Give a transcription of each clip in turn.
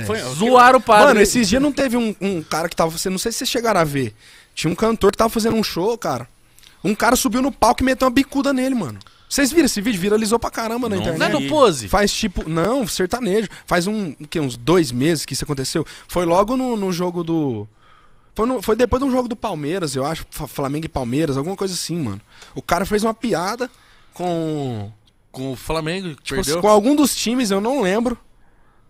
É. Foi, Zoaram o padre. Mano, esses dias não teve um, um cara que tava. Não sei se vocês chegaram a ver. Tinha um cantor que tava fazendo um show, cara. Um cara subiu no palco e meteu uma bicuda nele, mano. Vocês viram esse vídeo? Viralizou pra caramba na não, internet. Não é no pose? Faz tipo. Não, sertanejo. Faz um. Que, uns dois meses que isso aconteceu. Foi logo no, no jogo do. Foi, no, foi depois de um jogo do Palmeiras, eu acho. Flamengo e Palmeiras, alguma coisa assim, mano. O cara fez uma piada com. Com o Flamengo, tipo, perdeu? Com algum dos times, eu não lembro.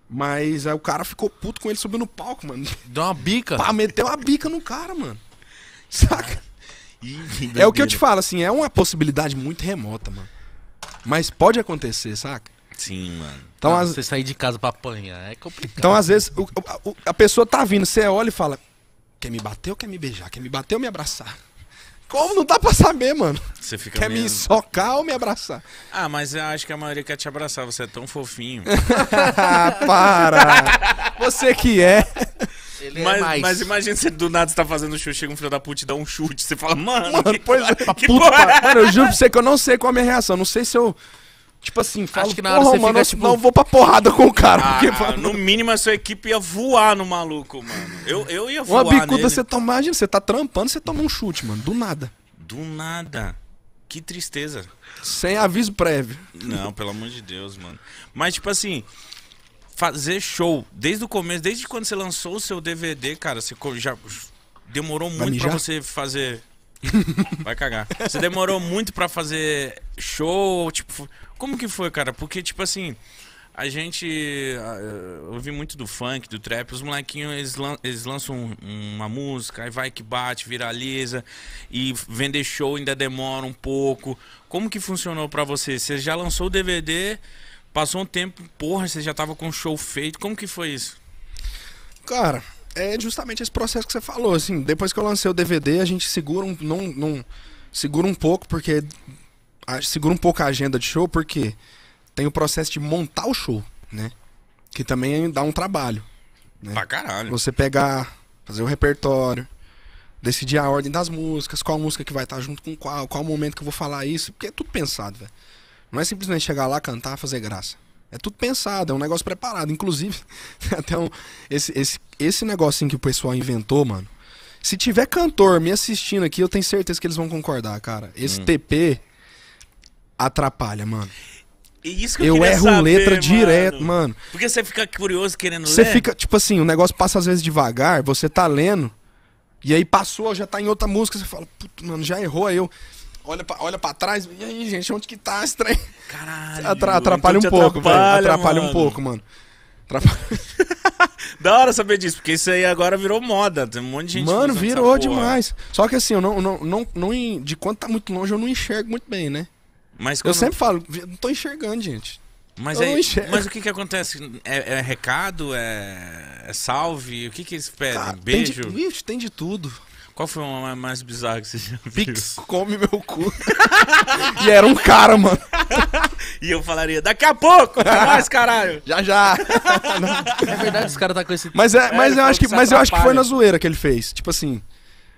Mas aí o cara ficou puto com ele, subiu no palco, mano. Deu uma bica. Pá, meteu uma bica no cara, mano. Saca? é o que eu te falo, assim, é uma possibilidade muito remota, mano. Mas pode acontecer, saca? Sim, mano. Então, ah, as... Você sair de casa pra apanhar é complicado. Então, às vezes, o, o, a pessoa tá vindo, você olha e fala: quer me bater ou quer me beijar? Quer me bater ou me abraçar? Como não dá pra saber, mano? Você fica Quer meio... me socar ou me abraçar? Ah, mas eu acho que a maioria quer te abraçar. Você é tão fofinho. para! Você que é. Ele é mas, é mais. mas imagina do nada estar tá fazendo chute, chega um filho da puta e dá um chute. Você fala, mano. Mano, que pois que... É. Que puta, é Mano, eu juro pra você que eu não sei qual é a minha reação. Não sei se eu Tipo assim, falo, Acho que na hora você mano, fica, tipo... não vou pra porrada com o cara. Ah, porque, mano... No mínimo, a sua equipe ia voar no maluco, mano. Eu, eu ia voar Uma bicuda nele. você toma, imagina, você tá trampando, você toma um chute, mano. Do nada. Do nada. Que tristeza. Sem aviso prévio. Não, pelo amor de Deus, mano. Mas, tipo assim, fazer show, desde o começo, desde quando você lançou o seu DVD, cara, você já demorou muito para você fazer Vai cagar. Você demorou muito para fazer show? Tipo, como que foi, cara? Porque, tipo assim, a gente uh, ah, ouvi muito do funk, do trap. Os molequinhos, eles, lan eles lançam uma música, e vai que bate, viraliza. E vender show ainda demora um pouco. Como que funcionou para você? Você já lançou o DVD, passou um tempo, porra, você já tava com o show feito. Como que foi isso? Cara, é justamente esse processo que você falou, assim, depois que eu lancei o DVD, a gente segura um, não, não segura um pouco porque a, segura um pouco a agenda de show porque tem o processo de montar o show, né? Que também dá um trabalho. Né? Pra caralho. Você pegar, fazer o repertório, decidir a ordem das músicas, qual música que vai estar tá junto com qual, qual momento que eu vou falar isso, porque é tudo pensado, velho. Não é simplesmente chegar lá, cantar, fazer graça. É tudo pensado, é um negócio preparado. Inclusive, até um, esse, esse, esse negocinho que o pessoal inventou, mano. Se tiver cantor me assistindo aqui, eu tenho certeza que eles vão concordar, cara. Esse hum. TP atrapalha, mano. Isso que eu, eu erro saber, letra mano. direto, mano. Porque você fica curioso querendo você ler. Você fica, tipo assim, o negócio passa às vezes devagar, você tá lendo, e aí passou, já tá em outra música, você fala, puto, mano, já errou, aí eu olha pra, olha trás, e aí, gente, onde que tá esse trem? Caralho. Atra atrapalha então um pouco, velho. Atrapalha mano. um pouco, mano. da hora saber disso, porque isso aí agora virou moda. Tem um monte de gente Mano, virou demais. Só que assim, eu não, não, não, não, De quando tá muito longe, eu não enxergo muito bem, né? Mas quando... Eu sempre falo, não tô enxergando, gente. Mas, aí, mas o que que acontece? É, é recado? É, é, salve? O que que eles pedem? Beijo? Tem de, tem de tudo. Qual foi uma mais bizarra que você já viu? Pix, come meu cu. e era um cara, mano. e eu falaria, daqui a pouco, mais caralho. Já, já. É verdade, os caras tá com esse... Mas, é, mas, é, eu, acho que, mas eu acho que foi na zoeira que ele fez. Tipo assim,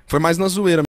foi mais na zoeira